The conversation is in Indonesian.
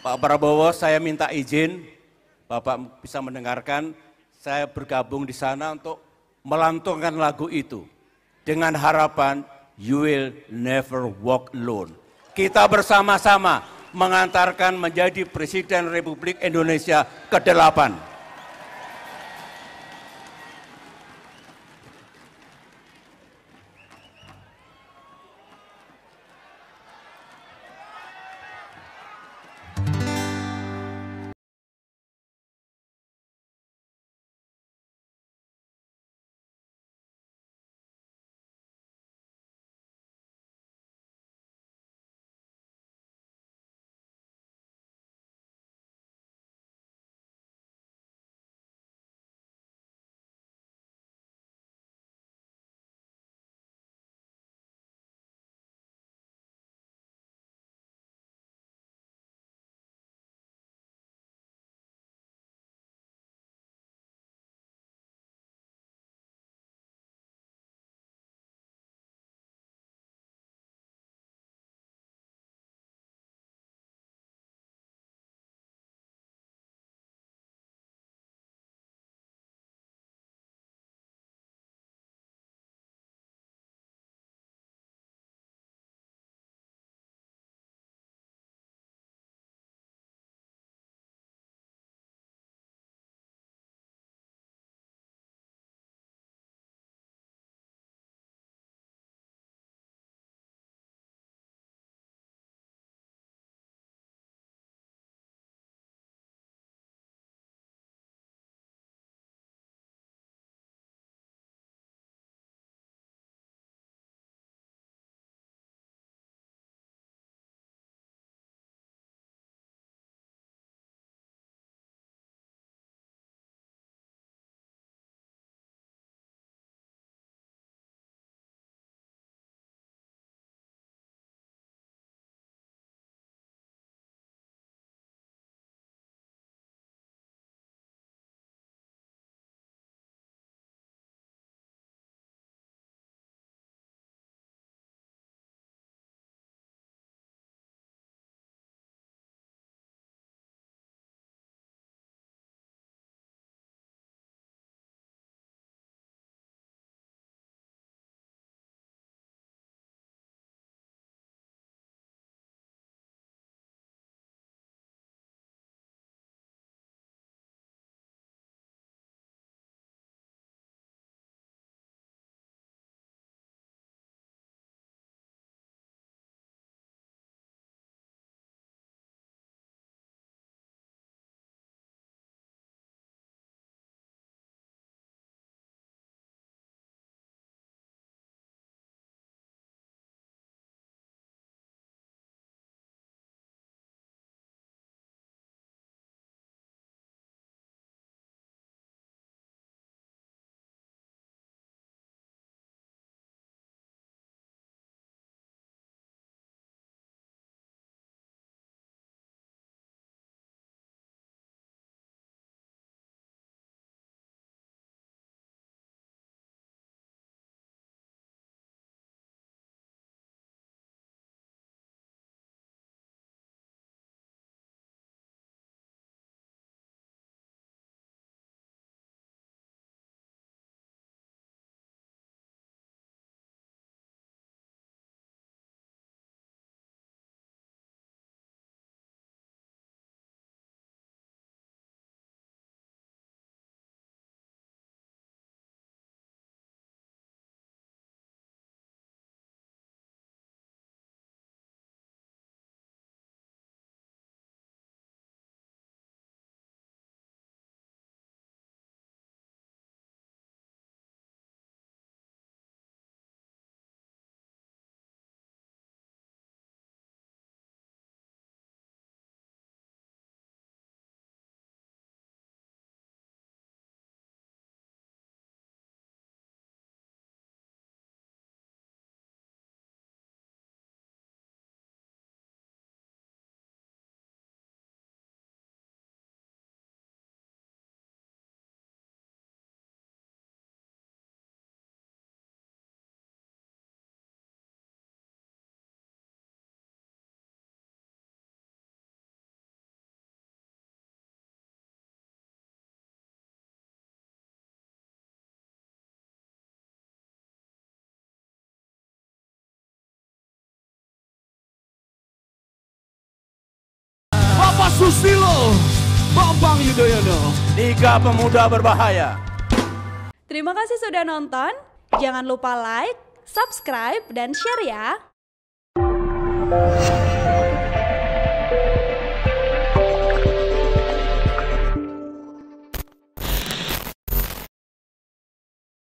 Pak Prabowo, saya minta izin Bapak bisa mendengarkan, saya bergabung di sana untuk melantungkan lagu itu dengan harapan you will never walk alone. Kita bersama-sama mengantarkan menjadi Presiden Republik Indonesia ke-8. Susilo Bambang Yudhoyono Tiga Pemuda Berbahaya Terima kasih sudah nonton Jangan lupa like, subscribe, dan share ya